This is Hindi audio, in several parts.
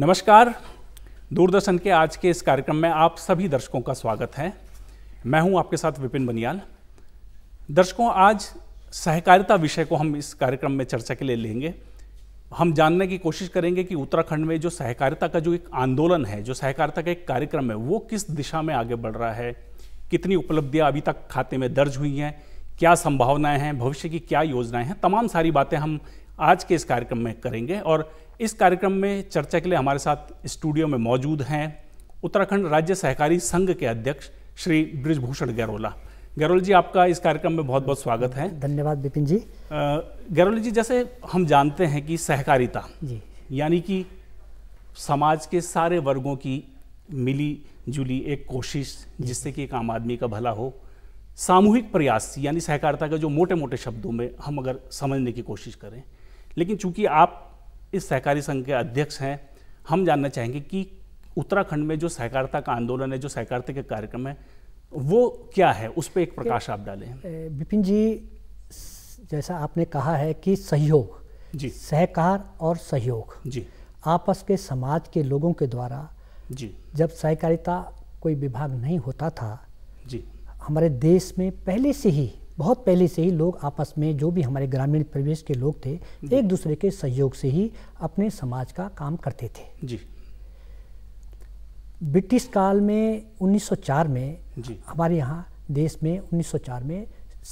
नमस्कार दूरदर्शन के आज के इस कार्यक्रम में आप सभी दर्शकों का स्वागत है मैं हूं आपके साथ विपिन बनियाल दर्शकों आज सहकारिता विषय को हम इस कार्यक्रम में चर्चा के लिए लेंगे हम जानने की कोशिश करेंगे कि उत्तराखंड में जो सहकारिता का जो एक आंदोलन है जो सहकारिता का एक कार्यक्रम है वो किस दिशा में आगे बढ़ रहा है कितनी उपलब्धियाँ अभी तक खाते में दर्ज हुई हैं क्या संभावनाएं हैं भविष्य की क्या योजनाएं हैं तमाम सारी बातें हम आज के इस कार्यक्रम में करेंगे और इस कार्यक्रम में चर्चा के लिए हमारे साथ स्टूडियो में मौजूद हैं उत्तराखंड राज्य सहकारी संघ के अध्यक्ष श्री ब्रिजभूषण गैरोला गैरोल जी आपका इस कार्यक्रम में बहुत बहुत स्वागत है धन्यवाद विपिन जी गैरोल जी जैसे हम जानते हैं कि सहकारिता यानी कि समाज के सारे वर्गों की मिली जुली एक कोशिश जिससे कि एक आम आदमी का भला हो सामूहिक प्रयास यानी सहकारिता का जो मोटे मोटे शब्दों में हम अगर समझने की कोशिश करें लेकिन चूंकि आप इस सहकारी संघ के अध्यक्ष हैं हम जानना चाहेंगे कि उत्तराखंड में जो सहकारिता का आंदोलन है जो सहकारिता के कार्यक्रम है वो क्या है उस पर एक प्रकाश आप डालें विपिन जी जैसा आपने कहा है कि सहयोग जी सहकार और सहयोग जी आपस के समाज के लोगों के द्वारा जी जब सहकारिता कोई विभाग नहीं होता था जी हमारे देश में पहले से ही बहुत पहले से ही लोग आपस में जो भी हमारे ग्रामीण परिवेश के लोग थे एक दूसरे के सहयोग से ही अपने समाज का काम करते थे जी ब्रिटिश काल में 1904 में हमारे यहाँ देश में 1904 में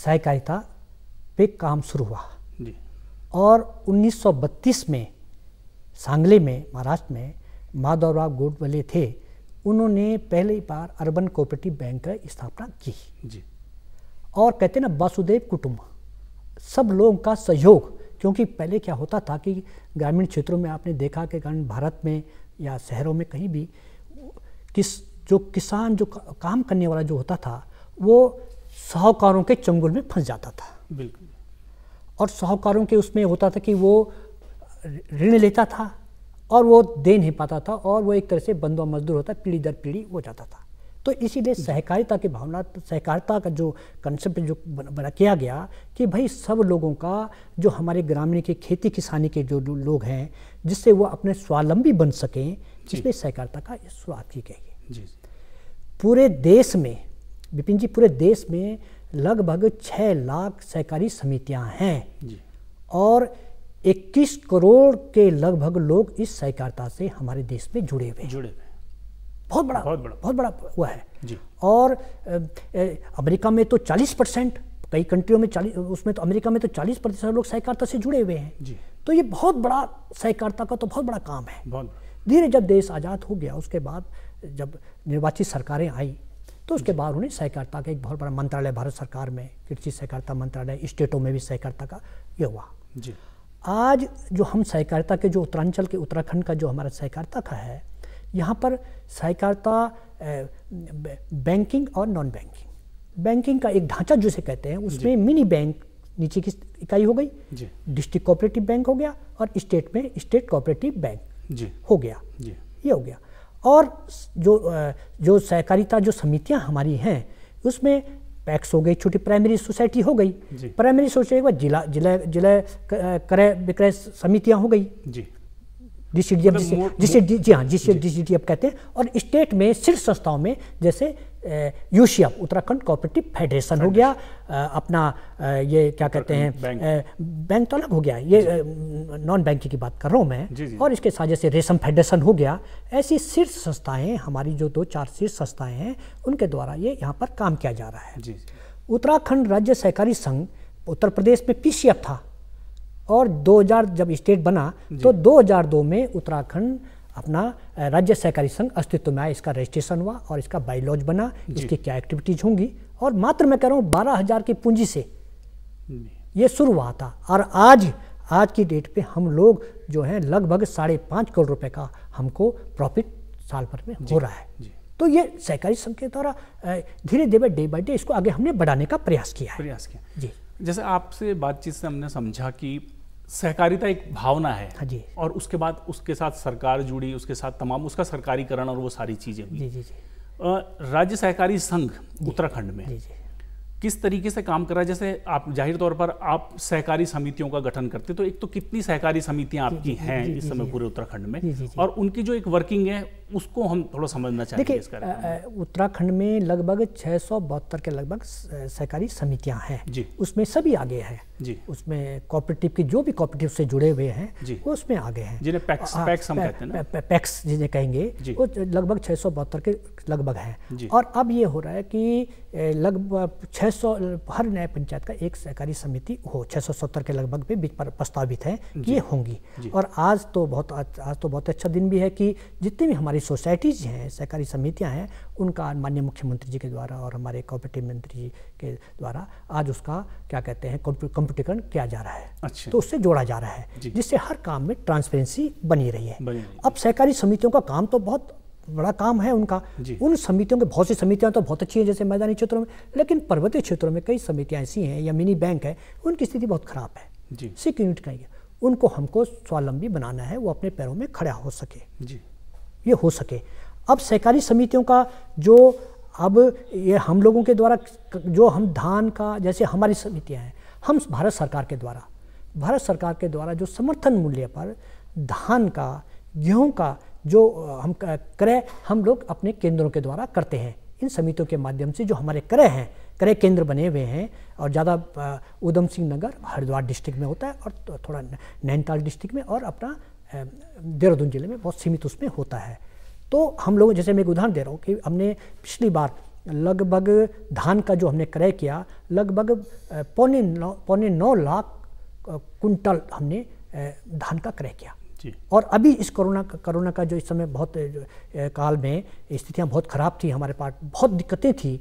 सहकारिता पे काम शुरू हुआ जी। और 1932 में सांगले में महाराष्ट्र में माधवराव गोडवले थे उन्होंने पहली बार अर्बन कोऑपरेटिव बैंक की स्थापना की जी और कहते ना वासुदेव कुटुंब सब लोगों का सहयोग क्योंकि पहले क्या होता था कि ग्रामीण क्षेत्रों में आपने देखा कि ग्रामीण भारत में या शहरों में कहीं भी किस जो किसान जो काम करने वाला जो होता था वो साहूकारों के चंगुल में फंस जाता था बिल्कुल और साहूकारों के उसमें होता था कि वो ऋण लेता था और वो दे नहीं पाता था और वो एक तरह से बंदवा मजदूर होता पीढ़ी दर पीढ़ी हो जाता था तो इसीलिए सहकारिता की भावना सहकारिता का जो कंसेप्ट जो बना किया गया कि भाई सब लोगों का जो हमारे ग्रामीण के खेती किसानी के जो लोग हैं जिससे वो अपने स्वावलंबी बन सकें इसलिए सहकारिता का शुरुआत की गई पूरे देश में विपिन जी पूरे देश में लगभग छः लाख सहकारी समितियां हैं और 21 करोड़ के लगभग लोग इस सहकारिता से हमारे देश में जुड़े हुए जुड़े हुए बहुत बड़ा बहुत बड़ा बहुत बड़ा हुआ है जी और ए, अमेरिका में तो 40 परसेंट कई कंट्रियों में चालीस उसमें तो अमेरिका में तो 40 प्रतिशत लोग सहकारिता से जुड़े हुए हैं जी तो ये बहुत बड़ा सहकारिता का तो बहुत बड़ा काम है बहुत धीरे जब देश आज़ाद हो गया उसके बाद जब निर्वाचित सरकारें आई तो उसके बाद उन्हें सहकारिता का एक बहुत बड़ा मंत्रालय भारत सरकार में कृषि सहकारिता मंत्रालय स्टेटों में भी सहकारिता का ये हुआ जी आज जो हम सहकारिता के जो उत्तरांचल के उत्तराखंड का जो हमारा सहकारिता का है यहाँ पर सहकारिता बैंकिंग और नॉन बैंकिंग बैंकिंग का एक ढांचा जिसे कहते हैं उसमें मिनी बैंक नीचे की इकाई हो गई डिस्ट्रिक्ट कोऑपरेटिव बैंक हो गया और स्टेट में स्टेट कोऑपरेटिव बैंक हो गया ये हो गया और जो जो सहकारिता जो समितियां हमारी हैं उसमें पैक्स हो गई छोटी प्राइमरी सोसाइटी हो गई प्राइमरी सोसाइटी के बाद जिला जिला जिला क्रय विक्रय समितियां हो गई जी डीसीडी जिसे मतलब जी हाँ जिसे डीसीडी कहते हैं और स्टेट में शीर्ष संस्थाओं में जैसे यूशियप उत्तराखंड कोऑपरेटिव फेडरेशन हो गया अपना ये क्या कहते हैं बैंक तो अलग हो गया ये नॉन बैंकिंग की बात कर रहा हूँ मैं और इसके साथ जैसे रेशम फेडरेशन हो गया ऐसी शीर्ष संस्थाएं हमारी जो दो चार शीर्ष संस्थाएं हैं उनके द्वारा ये यहाँ पर काम किया जा रहा है उत्तराखंड राज्य सहकारी संघ उत्तर प्रदेश में पीसीएफ था और 2000 जब स्टेट बना तो 2002 में उत्तराखंड अपना राज्य सहकारी संघ अस्तित्व में आया इसका रजिस्ट्रेशन हुआ और इसका बायोलॉज बना इसकी क्या एक्टिविटीज होंगी और मात्र मैं कह रहा हूँ बारह हजार की पूंजी से ये शुरू हुआ था और आज आज की डेट पे हम लोग जो हैं लगभग साढ़े पाँच करोड़ रुपए का हमको प्रॉफिट साल भर में हो रहा है तो ये सहकारी संघ के द्वारा धीरे धीरे डे बाई डे इसको आगे हमने बढ़ाने का प्रयास किया है प्रयास किया जी जैसे आपसे बातचीत से हमने समझा कि सहकारिता एक भावना है हाँ जी और उसके बाद उसके साथ सरकार जुड़ी उसके साथ तमाम उसका सरकारीकरण और वो सारी चीज़ें जी जी जी राज्य सहकारी संघ उत्तराखंड में जी जी किस तरीके से काम कर रहा है जैसे आप जाहिर तौर पर आप सहकारी समितियों का गठन करते तो एक तो कितनी सहकारी समितियां आपकी हैं इस समय पूरे उत्तराखंड में और उनकी जो एक वर्किंग है उसको हम थोड़ा समझना चाहिए देखिए उत्तराखंड में लगभग छः सौ बहत्तर के लगभग सहकारी समितियां हैं जी उसमें सभी आगे हैं जी उसमें कॉपरेटिव के जो भी कॉपरेटिव से जुड़े हुए हैं जी वो उसमें आगे हैं जिन्हें पैक्स पैक्स हाँ, हम कहते हैं ना पैक्स जिन्हें कहेंगे वो लगभग छः के लगभग है और अब ये हो रहा है कि लगभग छः सौ हर नए पंचायत का एक सहकारी समिति हो छः सौ सत्तर के लगभग भी बीच पर प्रस्तावित है ये होंगी और आज तो बहुत आज तो बहुत अच्छा दिन भी है कि जितने भी हमारे सहकारी सोसाइटीज हैं सहकारी समितियां हैं उनका माननीय मुख्यमंत्री जी के द्वारा और हमारे कॉपरेटिव मंत्री जी के द्वारा आज उसका क्या कहते हैं कंप्यूटरीकरण किया जा रहा है अच्छा। तो उससे जोड़ा जा रहा है जिससे हर काम में ट्रांसपेरेंसी बनी रही है अब सहकारी समितियों का काम तो बहुत बड़ा काम है उनका उन समितियों के बहुत सी समितियां तो बहुत अच्छी हैं जैसे मैदानी क्षेत्रों में लेकिन पर्वतीय क्षेत्रों में कई समितियां ऐसी हैं या मिनी बैंक है उनकी स्थिति बहुत खराब है सिक्योरिटी यूनिट का ही उनको हमको स्वावलंबी बनाना है वो अपने पैरों में खड़ा हो सके जी ये हो सके अब सहकारी समितियों का जो अब ये हम लोगों के द्वारा जो हम धान का जैसे हमारी समितियाँ हैं हम भारत सरकार के द्वारा भारत सरकार के द्वारा जो समर्थन मूल्य पर धान का गेहूँ का जो हम क्रय हम लोग अपने केंद्रों के द्वारा करते हैं इन समितियों के माध्यम से जो हमारे क्रय हैं क्रय केंद्र बने हुए हैं और ज़्यादा ऊधम सिंह नगर हरिद्वार डिस्ट्रिक्ट में होता है और थोड़ा नैनीताल डिस्ट्रिक्ट में और अपना देहरादून जिले में बहुत सीमित उसमें होता है तो हम लोग जैसे मैं एक उदाहरण दे रहा हूँ कि हमने पिछली बार लगभग धान का जो हमने क्रय किया लगभग पौने नौ पौने नौ लाख कुंटल हमने धान का क्रय किया और अभी इस कोरोना का कोरोना का जो इस समय बहुत काल में स्थितियाँ बहुत ख़राब थी हमारे पास बहुत दिक्कतें थी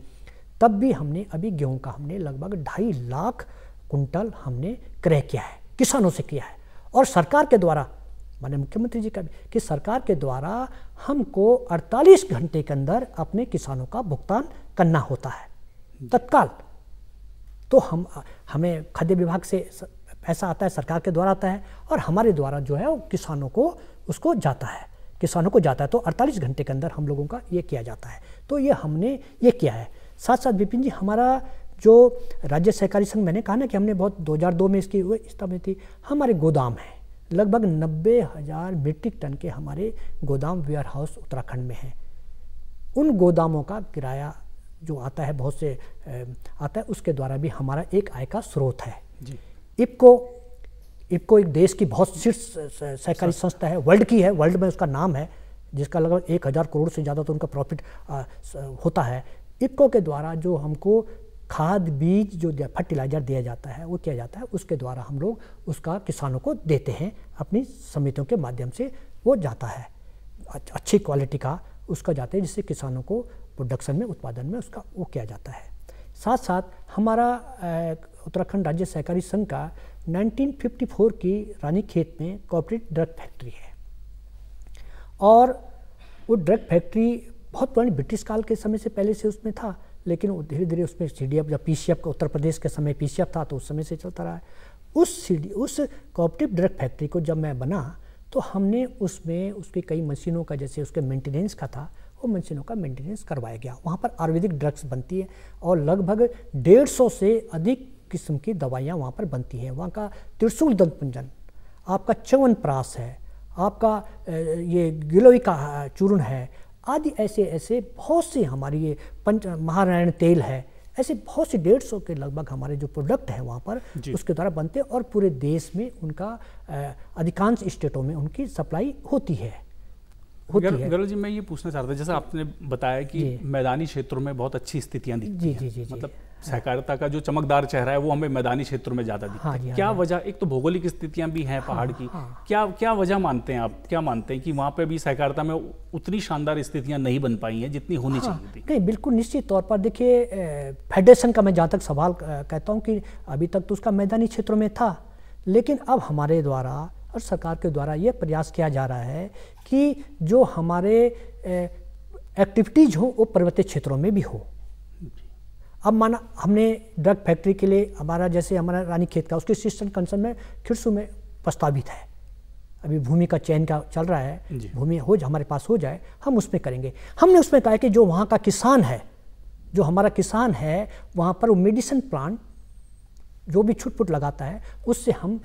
तब भी हमने अभी गेहूं का हमने लगभग ढाई लाख कुंटल हमने क्रय किया है किसानों से किया है और सरकार के द्वारा माननीय मुख्यमंत्री जी का कि सरकार के द्वारा हमको 48 घंटे के अंदर अपने किसानों का भुगतान करना होता है तत्काल तो हम हमें खाद्य विभाग से पैसा आता है सरकार के द्वारा आता है और हमारे द्वारा जो है वो किसानों को उसको जाता है किसानों को जाता है तो 48 घंटे के अंदर हम लोगों का ये किया जाता है तो ये हमने ये किया है साथ साथ विपिन जी हमारा जो राज्य सहकारी संघ मैंने कहा ना कि हमने बहुत 2002 में इसकी स्थापित थी हमारे गोदाम हैं लगभग नब्बे हज़ार मीट्रिक टन के हमारे गोदाम वेयर हाउस उत्तराखंड में हैं उन गोदामों का किराया जो आता है बहुत से आता है उसके द्वारा भी हमारा एक आय का स्रोत है जी इपको इपको एक देश की बहुत शीर्ष सहकारी संस्था है वर्ल्ड की है वर्ल्ड में उसका नाम है जिसका लगभग एक हज़ार करोड़ से ज़्यादा तो उनका प्रॉफिट होता है इपको के द्वारा जो हमको खाद बीज जो फर्टिलाइज़र दिया जाता है वो किया जाता है उसके द्वारा हम लोग उसका किसानों को देते हैं अपनी समितियों के माध्यम से वो जाता है अच्छी क्वालिटी का उसका जाता है जिससे किसानों को प्रोडक्शन में उत्पादन में उसका वो किया जाता है साथ साथ हमारा उत्तराखंड राज्य सहकारी संघ का 1954 की रानी खेत में कॉपरेट ड्रग फैक्ट्री है और वो ड्रग फैक्ट्री बहुत पुरानी ब्रिटिश काल के समय से पहले से उसमें था लेकिन वो धीरे धीरे उसमें सी डी एफ जब पी सी एफ का उत्तर प्रदेश के समय पी सी एफ था तो उस समय से चलता रहा है उस सी डी उस कॉपरेटिव ड्रग फैक्ट्री को जब मैं बना तो हमने उसमें उसकी कई मशीनों का जैसे उसके मेंटेनेंस का था वो मशीनों का मेंटेनेंस करवाया गया वहाँ पर आयुर्वेदिक ड्रग्स बनती है और लगभग डेढ़ सौ से अधिक किस्म की दवाइयाँ वहाँ पर बनती हैं वहाँ का त्रिशूल दंत आपका चवन प्रास है आपका ये गिलोई का चूर्ण है आदि ऐसे ऐसे बहुत से हमारे ये पंच महारायण तेल है ऐसे बहुत से डेढ़ सौ के लगभग हमारे जो प्रोडक्ट हैं वहाँ पर उसके द्वारा बनते हैं और पूरे देश में उनका अधिकांश स्टेटों में उनकी सप्लाई होती है गर, गरल जी मैं ये पूछना चाहता था जैसे आपने बताया कि मैदानी क्षेत्रों में बहुत अच्छी स्थितियाँ दिखती जी, जी, जी, मतलब सहकारिता का जो चमकदार चेहरा है वो हमें मैदानी क्षेत्रों में ज्यादा दिखता हाँ है हाँ क्या वजह एक तो भौगोलिक स्थितियां भी हैं पहाड़ हाँ, की क्या क्या वजह मानते हैं आप क्या मानते हैं कि वहाँ पे भी सहकारिता में उतनी शानदार स्थितियां नहीं बन पाई हैं जितनी होनी चाहिए थी नहीं बिल्कुल निश्चित तौर पर देखिए फेडरेशन का मैं जहाँ तक सवाल कहता हूँ कि अभी तक तो उसका मैदानी क्षेत्रों में था लेकिन अब हमारे द्वारा और सरकार के द्वारा ये प्रयास किया जा रहा है कि जो हमारे एक्टिविटीज़ हों वो पर्वतीय क्षेत्रों में भी हो अब माना हमने ड्रग फैक्ट्री के लिए हमारा जैसे हमारा रानी खेत का उसके सिस्टम कंसर्न में खिरसू में प्रस्तावित है अभी भूमि का चयन का चल रहा है भूमि हो हमारे पास हो जाए हम उसमें करेंगे हमने उसमें कहा कि जो वहाँ का किसान है जो हमारा किसान है वहाँ पर वो मेडिसिन प्लांट जो भी छुटपुट लगाता है उससे हम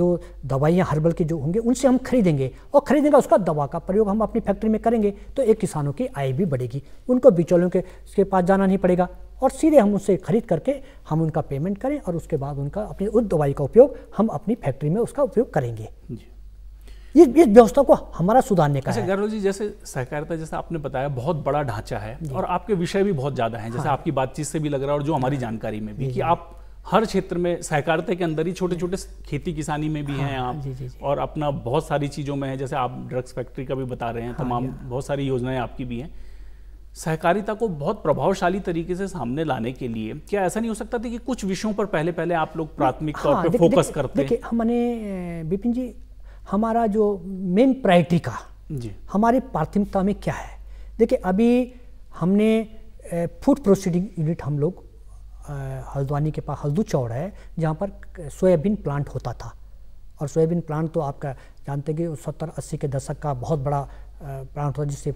जो दवाइयाँ हर्बल के जो होंगे उनसे हम खरीदेंगे और खरीदेंगे उसका दवा का प्रयोग हम अपनी फैक्ट्री में करेंगे तो एक किसानों की आय भी बढ़ेगी उनको बिचौलियों के पास जाना नहीं पड़ेगा और सीधे हम उससे खरीद करके हम उनका पेमेंट करें और उसके बाद उनका अपनी उस दवाई का उपयोग हम अपनी फैक्ट्री में उसका उपयोग करेंगे इस इस व्यवस्था को हमारा सुधारने का अच्छा, है जी जैसे सहकारिता जैसे आपने बताया बहुत बड़ा ढांचा है और आपके विषय भी बहुत ज़्यादा हैं जैसे हाँ। आपकी बातचीत से भी लग रहा है और जो हमारी हाँ। जानकारी में भी कि आप हर क्षेत्र में सहकारिता के अंदर ही छोटे छोटे खेती किसानी में भी हाँ, हैं आप जी, जी, जी। और अपना बहुत सारी चीज़ों में है जैसे आप ड्रग्स फैक्ट्री का भी बता रहे हैं हाँ, तमाम बहुत सारी योजनाएं आपकी भी हैं सहकारिता को बहुत प्रभावशाली तरीके से सामने लाने के लिए क्या ऐसा नहीं हो सकता था कि कुछ विषयों पर पहले पहले आप लोग हाँ, प्राथमिक तौर हाँ, पर फोकस देख, करते देखिए हमने बिपिन जी हमारा जो मेन प्रायोरिटी का जी हमारी प्राथमिकता में क्या है देखिए अभी हमने फूड प्रोसीडिंग यूनिट हम लोग हल्द्वानी के पास हल्दू चौड़ है जहाँ पर सोयाबीन प्लांट होता था और सोयाबीन प्लांट तो आपका जानते कि सत्तर अस्सी के दशक का बहुत बड़ा प्रांतों जिससे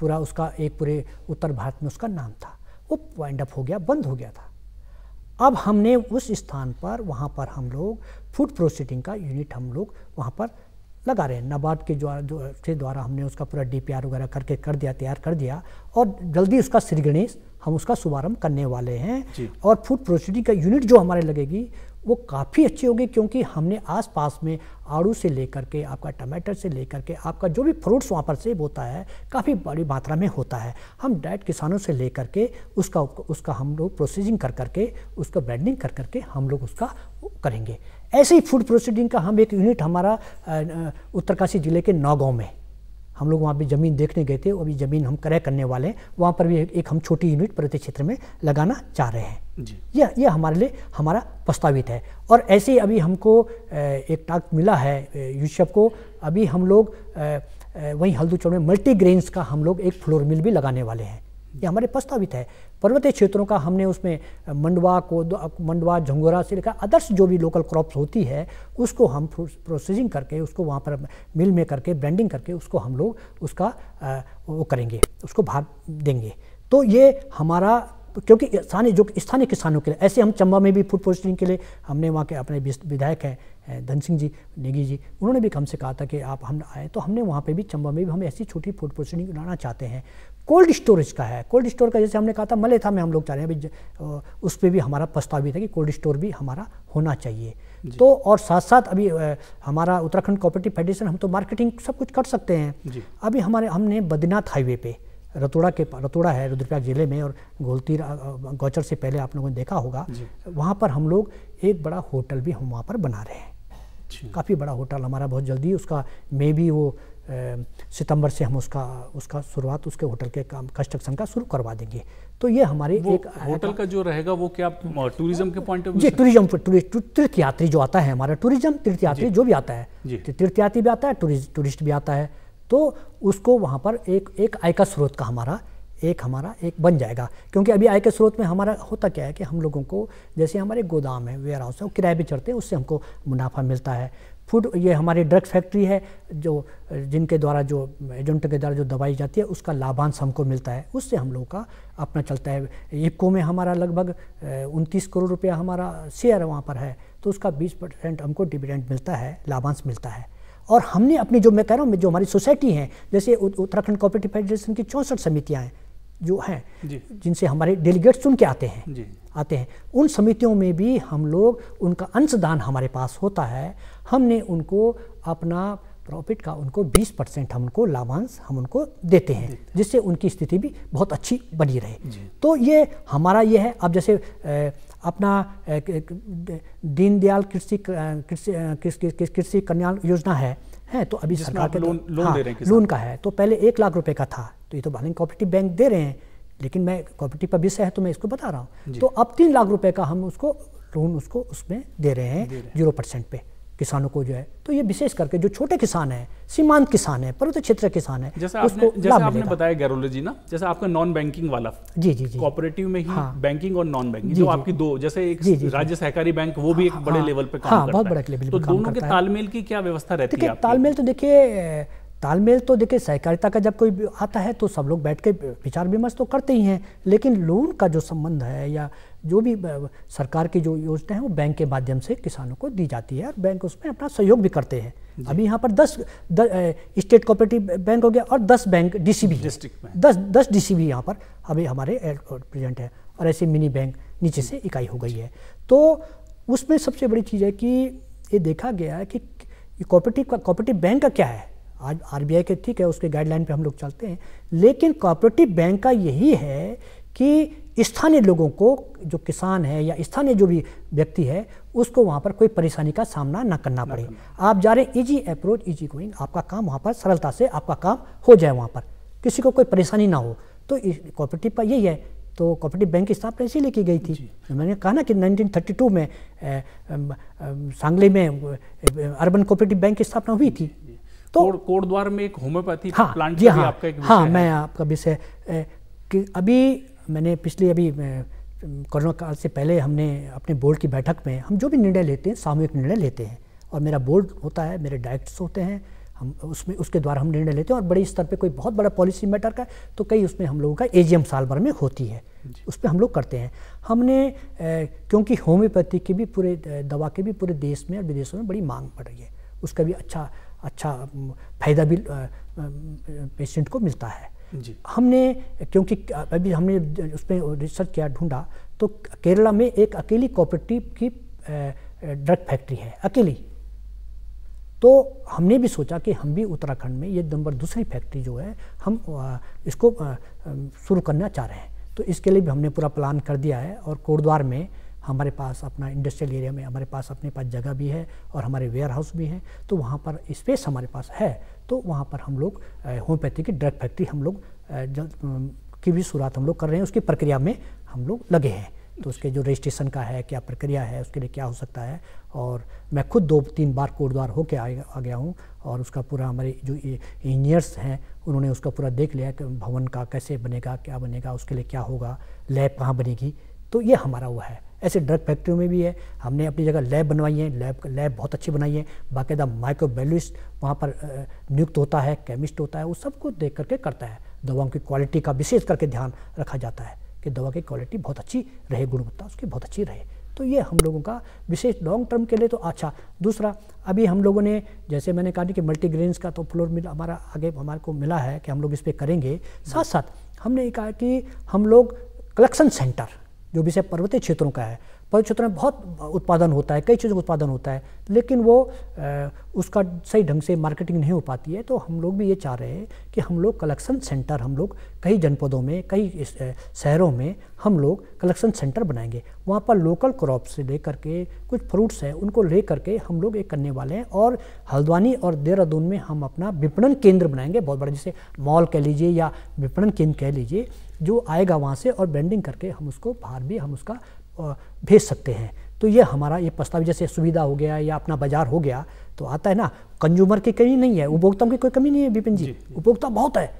पूरा उसका एक पूरे उत्तर भारत में उसका नाम था वो वाइंड अप हो गया बंद हो गया था अब हमने उस स्थान पर वहाँ पर हम लोग फूड प्रोसेसिंग का यूनिट हम लोग वहाँ पर लगा रहे हैं नबार्ड के द्वारा जो द्वारा हमने उसका पूरा डी वगैरह करके कर दिया तैयार कर दिया और जल्दी उसका श्री गणेश हम उसका शुभारम्भ करने वाले हैं और फूड प्रोसेसिंग का यूनिट जो हमारे लगेगी वो काफ़ी अच्छी होगी क्योंकि हमने आसपास में आड़ू से लेकर के आपका टमाटर से लेकर के आपका जो भी फ्रूट्स वहाँ पर सेब होता है काफ़ी बड़ी मात्रा में होता है हम डायरेक्ट किसानों से लेकर के उसका उसका हम लोग प्रोसेसिंग कर करके उसका ब्रांडिंग कर करके हम लोग उसका करेंगे ऐसे ही फूड प्रोसेसिंग का हम एक यूनिट हमारा उत्तरकाशी ज़िले के नौगाँव में हम लोग वहाँ पर ज़मीन देखने गए थे अभी ज़मीन हम क्रय करने वाले हैं वहाँ पर भी एक हम छोटी यूनिट पर्वतीय क्षेत्र में लगाना चाह रहे हैं यह यह हमारे लिए हमारा प्रस्तावित है और ऐसे ही अभी हमको एक टास्क मिला है यूशप को अभी हम लोग वहीं हल्दू चौड़ में मल्टी ग्रेन्स का हम लोग एक फ्लोर मिल भी लगाने वाले हैं ये हमारे प्रस्तावित है पर्वतीय क्षेत्रों का हमने उसमें मंडवा को मंडवा झंगोरा से लेकर अदर्श जो भी लोकल क्रॉप्स होती है उसको हम प्रोसेसिंग करके उसको वहाँ पर मिल में करके ब्रांडिंग करके उसको हम लोग उसका वो करेंगे उसको भाग देंगे तो ये हमारा क्योंकि स्थानीय जो स्थानीय किसानों के लिए ऐसे हम चंबा में भी फूड प्रोसेसिंग के लिए हमने वहाँ के अपने विधायक हैं धन सिंह जी नेगी जी उन्होंने भी हमसे कहा था कि आप हम आए तो हमने वहाँ पे भी चंबा में भी हम ऐसी छोटी फूड प्रोसेसिंग लाना चाहते हैं कोल्ड स्टोरेज का है कोल्ड स्टोर का जैसे हमने कहा था मलेथा में हम लोग चाह रहे हैं अभी उस पर भी हमारा प्रस्तावित है कि कोल्ड स्टोर भी हमारा होना चाहिए तो और साथ साथ अभी हमारा उत्तराखंड कॉपरेटिव फेडरेशन हम तो मार्केटिंग सब कुछ कर सकते हैं अभी हमारे हमने बद्रीनाथ हाईवे पे रतोड़ा के रतोड़ा है रुद्रप्रयाग जिले में और गोलती गौचर से पहले आप लोगों ने देखा होगा वहाँ पर हम लोग एक बड़ा होटल भी हम वहाँ पर बना रहे हैं काफ़ी बड़ा होटल हमारा बहुत जल्दी उसका मे भी वो सितंबर से हम उसका उसका शुरुआत उसके होटल के काम कंस्ट्रक्शन का शुरू करवा देंगे तो ये हमारे एक होटल का जो रहेगा वो क्या टूरिज्म के पॉइंट ऑफ जी टूरिज्म तीर्थ यात्री जो आता है हमारा टूरिज्म तीर्थयात्री जो भी आता है तीर्थयात्री भी आता है टूरिस्ट भी आता है तो उसको वहाँ पर एक एक आय का स्रोत का हमारा एक हमारा एक बन जाएगा क्योंकि अभी आय के स्रोत में हमारा होता क्या है कि हम लोगों को जैसे हमारे गोदाम है वेयर हाउस है वो किराए पर चढ़ते हैं उससे हमको मुनाफा मिलता है फूड ये हमारी ड्रग फैक्ट्री है जो जिनके द्वारा जो एजेंटों के द्वारा जो दवाई जाती है उसका लाभांश हमको मिलता है उससे हम लोगों का अपना चलता है इपको में हमारा लगभग उनतीस करोड़ रुपया हमारा शेयर वहाँ पर है तो उसका बीस परसेंट हमको डिविडेंट मिलता है लाभांश मिलता है और हमने अपनी जो मैं कह रहा हूँ जो हमारी सोसाइटी हैं जैसे उत्तराखंड कॉपरेटिव फेडरेशन की चौंसठ समितियाँ हैं जो हैं जिनसे हमारे डेलीगेट्स चुन के आते हैं आते हैं उन समितियों में भी हम लोग उनका अंशदान हमारे पास होता है हमने उनको अपना प्रॉफिट का उनको 20 परसेंट हम उनको लाभांश हम उनको देते हैं जिससे उनकी स्थिति भी बहुत अच्छी बनी रहे तो ये हमारा ये है अब जैसे अपना दीनदयाल कृषि कृषि कृषि कल्याण योजना है हैं तो अभी सरकार के लोन लोन, हाँ, लोन का है तो पहले एक लाख रुपए का था तो ये तो भले कॉपरेटिव बैंक दे रहे हैं लेकिन मैं कॉपरेटिव का विषय है तो मैं इसको बता रहा हूँ तो अब तीन लाख रुपए का हम उसको लोन उसको उसमें दे रहे हैं जीरो परसेंट पे किसानों को जो है तो ये विशेष करके जो छोटे किसान हैं सीमांत किसान हैं पर्वत क्षेत्र किसान है जैसे उसको आपने, जैसे आपने बताया गैरोले जी ना जैसे आपका नॉन बैंकिंग वाला जी जी जी कोऑपरेटिव में ही हाँ, बैंकिंग और नॉन बैंकिंग जो आपकी दो जैसे एक जी, जी, राज्य सहकारी बैंक वो भी एक हाँ, बड़े लेवल हाँ। पे काम हाँ, तो करता है बहुत बड़े लेवल पे दोनों के तालमेल की क्या व्यवस्था रहती है तालमेल तो देखिये तालमेल तो देखिए सहकारिता का जब कोई आता है तो सब लोग बैठ के विचार विमर्श तो करते ही हैं लेकिन लोन का जो संबंध है या जो भी सरकार की जो योजना है वो बैंक के माध्यम से किसानों को दी जाती है और बैंक उसमें अपना सहयोग भी करते हैं अभी यहाँ पर दस स्टेट कोऑपरेटिव बैंक हो गया और दस बैंक डी डिस्ट्रिक्ट में दस दस डी सी बी यहाँ पर अभी हमारे प्रेजेंट है और ऐसे मिनी बैंक नीचे से इकाई हो गई है तो उसमें सबसे बड़ी चीज़ है कि ये देखा गया है कि कॉपरेटिव का कॉपरेटिव बैंक का क्या है आरबीआई के ठीक है उसके गाइडलाइन पे हम लोग चलते हैं लेकिन कॉपरेटिव बैंक का यही है कि स्थानीय लोगों को जो किसान है या स्थानीय जो भी व्यक्ति है उसको वहाँ पर कोई परेशानी का सामना ना करना पड़े आप जा रहे हैं ईजी अप्रोच ईजी गोइंग आपका काम वहाँ पर सरलता से आपका काम हो जाए वहाँ पर किसी को कोई परेशानी ना हो तो कॉपरेटिव का यही है तो कॉपरेटिव बैंक की स्थापना इसीलिए की गई थी मैंने कहा ना कि 1932 में सांगली में अर्बन कोऑपरेटिव बैंक की स्थापना हुई थी तो कोट कोटद्वार में एक होम्योपैथी हाँ, प्लांट जी हाँ, आपका एक हाँ मैं आपका विषय कि अभी मैंने पिछले अभी कोरोना काल से पहले हमने अपने बोर्ड की बैठक में हम जो भी निर्णय लेते हैं सामूहिक निर्णय लेते हैं और मेरा बोर्ड होता है मेरे डायरेक्टर्स होते हैं हम उसमें उसके द्वारा हम निर्णय लेते हैं और बड़े स्तर पे कोई बहुत बड़ा पॉलिसी मैटर का तो कई उसमें हम लोगों का एजीएम साल भर में होती है उस पर हम लोग करते हैं हमने क्योंकि होम्योपैथी की भी पूरे दवा के भी पूरे देश में और विदेशों में बड़ी मांग पड़ रही है उसका भी अच्छा अच्छा फ़ायदा भी पेशेंट को मिलता है जी हमने क्योंकि अभी हमने उसमें रिसर्च किया ढूंढा तो केरला में एक अकेली कोऑपरेटिव की ड्रग फैक्ट्री है अकेली तो हमने भी सोचा कि हम भी उत्तराखंड में ये नंबर दूसरी फैक्ट्री जो है हम इसको शुरू करना चाह रहे हैं तो इसके लिए भी हमने पूरा प्लान कर दिया है और कोटद्वार में हमारे पास अपना इंडस्ट्रियल एरिया में हमारे पास अपने पास जगह भी है और हमारे वेयर हाउस भी हैं तो वहाँ पर स्पेस हमारे पास है तो वहाँ पर हम लोग होम्योपैथी की ड्रग फैक्ट्री हम लोग की भी शुरुआत हम लोग कर रहे हैं उसकी प्रक्रिया में हम लोग लगे हैं तो उसके जो रजिस्ट्रेशन का है क्या प्रक्रिया है उसके लिए क्या हो सकता है और मैं खुद दो तीन बार कोटद्वार होके आ, आ गया हूँ और उसका पूरा हमारे जो इंजीनियर्स हैं उन्होंने उसका पूरा देख लिया कि भवन का कैसे बनेगा क्या बनेगा उसके लिए क्या होगा लैब कहाँ बनेगी तो ये हमारा वो है ऐसे ड्रग फैक्ट्रियों में भी है हमने अपनी जगह लैब बनवाई है लैब लैब बहुत अच्छी बनाई है बाकायदा माइक्रोबैलिस्ट वहाँ पर नियुक्त होता है केमिस्ट होता है वो सबको देख करके करता है दवाओं की क्वालिटी का विशेष करके ध्यान रखा जाता है कि दवा की क्वालिटी बहुत अच्छी रहे गुणवत्ता उसकी बहुत अच्छी रहे तो ये हम लोगों का विशेष लॉन्ग टर्म के लिए तो अच्छा दूसरा अभी हम लोगों ने जैसे मैंने कहा कि मल्टीग्रेन का तो फ्लोर मिल हमारा आगे हमारे को मिला है कि हम लोग इस पर करेंगे साथ साथ हमने कहा कि हम लोग कलेक्शन सेंटर जो विषय पर्वतीय क्षेत्रों का है पर क्षेत्रों में बहुत उत्पादन होता है कई चीज़ों का उत्पादन होता है लेकिन वो आ, उसका सही ढंग से मार्केटिंग नहीं हो पाती है तो हम लोग भी ये चाह रहे हैं कि हम लोग कलेक्शन सेंटर हम लोग कई जनपदों में कई शहरों में हम लोग कलेक्शन सेंटर बनाएंगे वहाँ पर लोकल क्रॉप से ले करके कुछ फ्रूट्स हैं उनको ले करके हम लोग एक करने वाले हैं और हल्द्वानी और देहरादून में हम अपना विपणन केंद्र बनाएंगे बहुत बड़ा जैसे मॉल कह लीजिए या विपणन केंद्र कह लीजिए जो आएगा वहाँ से और ब्रांडिंग करके हम उसको बाहर भी हम उसका भेज सकते हैं तो ये हमारा ये प्रस्ताव जैसे सुविधा हो गया या अपना बाजार हो गया तो आता है ना कंज्यूमर की कमी नहीं है उपभोक्ताओं की कोई कमी नहीं है विपिन जी, जी, जी। उपभोक्ता बहुत है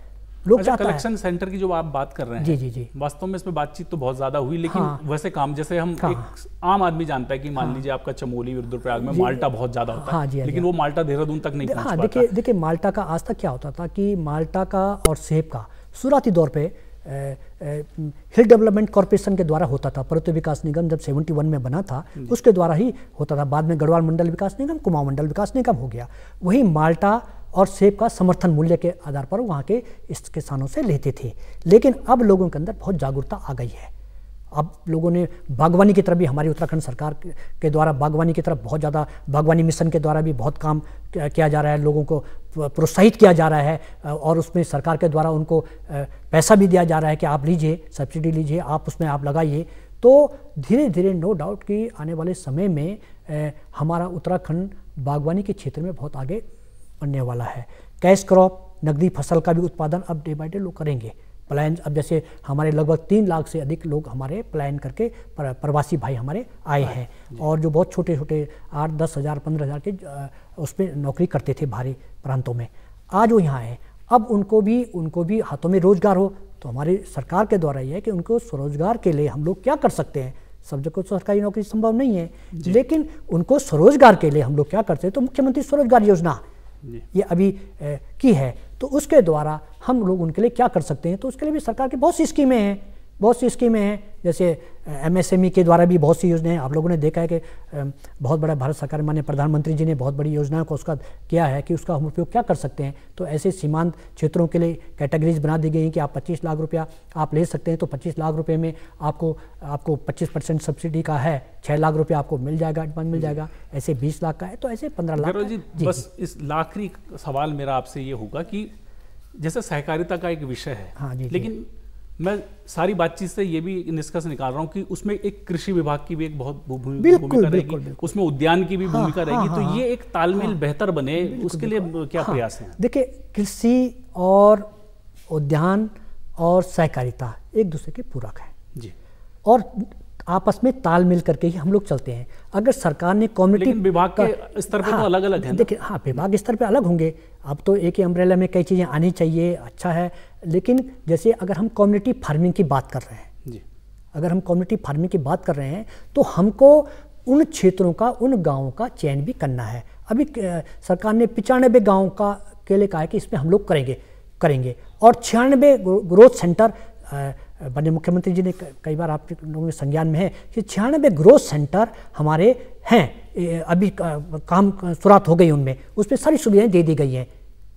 लोग अच्छा, कलेक्शन सेंटर की जो आप बात कर रहे हैं जी जी जी वास्तव में इसमें बातचीत तो बहुत ज्यादा हुई लेकिन हाँ, वैसे काम जैसे हम हाँ, एक आम आदमी जानता है कि मान हाँ। लीजिए आपका चमोली रुद्रप्रयाग में माल्टा बहुत ज्यादा होता हाँ, जी, है हाँ, लेकिन वो माल्टा देहरादून तक नहीं हाँ, देखिए देखिए माल्टा का आज तक क्या होता था कि माल्टा का और सेब का शुरुआती दौर पे हिल डेवलपमेंट कॉरपोरेशन के द्वारा होता था पर्वत विकास निगम जब 71 में बना था उसके द्वारा ही होता था बाद में गढ़वाल मंडल विकास निगम कुमाऊं मंडल विकास निगम हो गया वही माल्टा और सेब का समर्थन मूल्य के आधार पर वहाँ के इस किसानों से लेते थे लेकिन अब लोगों के अंदर बहुत जागरूकता आ गई है अब लोगों ने बागवानी की तरफ भी हमारी उत्तराखंड सरकार के द्वारा बागवानी की तरफ बहुत ज़्यादा बागवानी मिशन के द्वारा भी बहुत काम किया जा रहा है लोगों को प्रोत्साहित किया जा रहा है और उसमें सरकार के द्वारा उनको पैसा भी दिया जा रहा है कि आप लीजिए सब्सिडी लीजिए आप उसमें आप लगाइए तो धीरे धीरे नो डाउट कि आने वाले समय में हमारा उत्तराखंड बागवानी के क्षेत्र में बहुत आगे बढ़ने वाला है कैश क्रॉप नकदी फसल का भी उत्पादन अब डे बाई डे लोग करेंगे पलायन अब जैसे हमारे लगभग तीन लाख से अधिक लोग हमारे पलायन करके पर, प्रवासी भाई हमारे आए हैं और जो बहुत छोटे छोटे आठ दस हज़ार पंद्रह हज़ार के उसमें नौकरी करते थे भारी प्रांतों में आज वो यहाँ आए अब उनको भी उनको भी हाथों में रोजगार हो तो हमारी सरकार के द्वारा यह है कि उनको स्वरोजगार के लिए हम लोग क्या कर सकते हैं सब जगह सरकारी नौकरी संभव नहीं है लेकिन उनको स्वरोजगार के लिए हम लोग क्या करते हैं तो मुख्यमंत्री स्वरोजगार योजना ये अभी की है तो उसके द्वारा हम लोग उनके लिए क्या कर सकते हैं तो उसके लिए भी सरकार की बहुत सी स्कीमें हैं बहुत सी स्कीमें हैं जैसे एमएसएमई e के द्वारा भी बहुत सी योजनाएं आप लोगों ने देखा है कि बहुत बड़ा भारत सरकार मान्य प्रधानमंत्री जी ने बहुत बड़ी योजनाओं को उसका किया है कि उसका हम उपयोग क्या कर सकते हैं तो ऐसे सीमांत क्षेत्रों के लिए कैटेगरीज बना दी गई हैं कि आप 25 लाख रुपया आप ले सकते हैं तो 25 लाख रुपये में आपको आपको पच्चीस परसेंट सब्सिडी का है छः लाख रुपया आपको मिल जाएगा एडवांस मिल जाएगा ऐसे बीस लाख का है तो ऐसे पंद्रह लाख जी बस इस लाखरी सवाल मेरा आपसे ये होगा कि जैसे सहकारिता का एक विषय है हाँ जी लेकिन मैं सारी बातचीत से ये भी निष्कर्ष निकाल रहा हूँ कि उसमें एक कृषि विभाग की भी एक बहुत भूमिका रहेगी उसमें उद्यान की भी हाँ, भूमिका हाँ, रहेगी तो हाँ, तो ये एक तालमेल हाँ, बेहतर बने उसके लिए क्या हाँ। प्रयास हैं देखिए कृषि और उद्यान और सहकारिता एक दूसरे के पूरक है जी और आपस में तालमेल करके ही हम लोग चलते हैं अगर सरकार ने कम्युनिटी विभाग का स्तर पर तो हाँ, तो अलग अलग है देखिए हाँ विभाग स्तर पर अलग होंगे अब तो एक ही अम्ब्रेला में कई चीज़ें आनी चाहिए अच्छा है लेकिन जैसे अगर हम कम्युनिटी फार्मिंग की बात कर रहे हैं जी अगर हम कम्युनिटी फार्मिंग की बात कर रहे हैं तो हमको उन क्षेत्रों का उन गाँव का चयन भी करना है अभी सरकार ने पचानबे गाँव का के लिए कहा है कि इसमें हम लोग करेंगे करेंगे और छियानबे ग्रोथ सेंटर माननीय मुख्यमंत्री जी ने कई बार आप लोगों के संज्ञान में है कि छियानबे ग्रोथ सेंटर हमारे हैं अभी काम शुरुआत हो गई उनमें उसमें सारी सुविधाएं दे दी गई हैं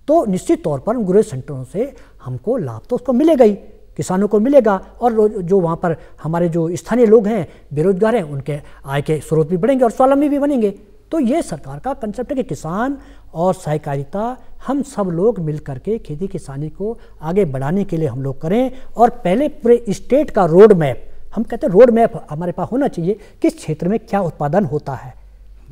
तो निश्चित तौर पर उन ग्रोथ सेंटरों से हमको लाभ तो उसको मिलेगा ही किसानों को मिलेगा और जो वहाँ पर हमारे जो स्थानीय लोग हैं बेरोजगार हैं उनके आय के स्रोत भी बढ़ेंगे और स्वावलंबी भी बनेंगे तो ये सरकार का कंसेप्ट है कि किसान और सहकारिता हम सब लोग मिल करके खेती किसानी को आगे बढ़ाने के लिए हम लोग करें और पहले पूरे स्टेट का रोड मैप हम कहते हैं रोड मैप हमारे पास होना चाहिए किस क्षेत्र में क्या उत्पादन होता है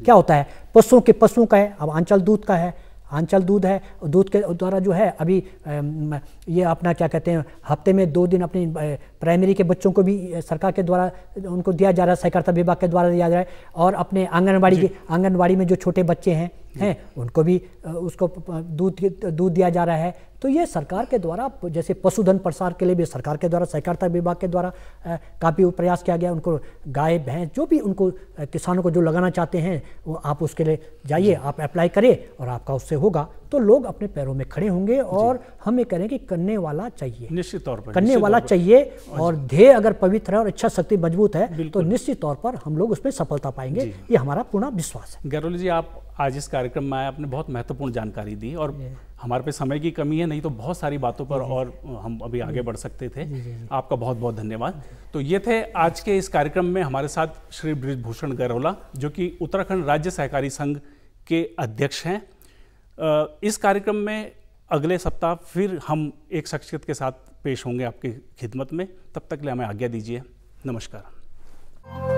क्या होता है पशुओं के पशुओं का है अब आंचल दूध का है आंचल दूध है दूध के द्वारा जो है अभी ये अपना क्या कहते हैं हफ्ते में दो दिन अपने प्राइमरी के बच्चों को भी सरकार के द्वारा उनको दिया जा रहा है सहकारिता विभाग के द्वारा दिया जा रहा है और अपने आंगनबाड़ी के आंगनबाड़ी में जो छोटे बच्चे हैं हैं उनको भी उसको दूध दूध दिया जा रहा है तो ये सरकार के द्वारा जैसे पशुधन प्रसार के लिए भी सरकार के द्वारा सहकारिता विभाग के द्वारा काफ़ी प्रयास किया गया उनको गाय भैंस जो भी उनको किसानों को जो लगाना चाहते हैं वो आप उसके लिए जाइए आप अप्लाई करें और आपका उससे होगा तो लोग अपने पैरों में खड़े होंगे और हम ये करें कि करने वाला चाहिए निश्चित तौर पर करने वाला चाहिए हाँ और ध्येय अगर पवित्र है और इच्छा शक्ति मजबूत है तो निश्चित तौर पर हम लोग उसमें सफलता पाएंगे ये हमारा पूर्ण विश्वास है गैरोली जी आप आज इस कार्यक्रम में आए आपने बहुत महत्वपूर्ण जानकारी दी और हमारे पे समय की कमी है नहीं तो बहुत सारी बातों पर और हम अभी आगे बढ़ सकते थे आपका बहुत बहुत धन्यवाद तो ये थे आज के इस कार्यक्रम में हमारे साथ श्री ब्रिजभूषण गैरोला जो कि उत्तराखंड राज्य सहकारी संघ के अध्यक्ष हैं इस कार्यक्रम में अगले सप्ताह फिर हम एक शख्सियत के साथ पेश होंगे आपकी खिदमत में तब तक लिए हमें आज्ञा दीजिए नमस्कार